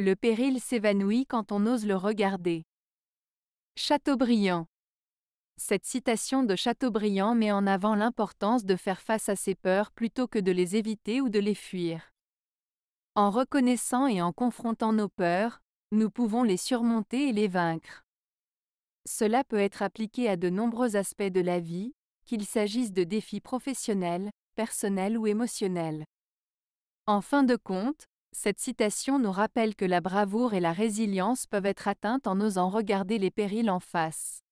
Le péril s'évanouit quand on ose le regarder. Chateaubriand. Cette citation de Chateaubriand met en avant l'importance de faire face à ses peurs plutôt que de les éviter ou de les fuir. En reconnaissant et en confrontant nos peurs, nous pouvons les surmonter et les vaincre. Cela peut être appliqué à de nombreux aspects de la vie, qu'il s'agisse de défis professionnels, personnels ou émotionnels. En fin de compte, cette citation nous rappelle que la bravoure et la résilience peuvent être atteintes en osant regarder les périls en face.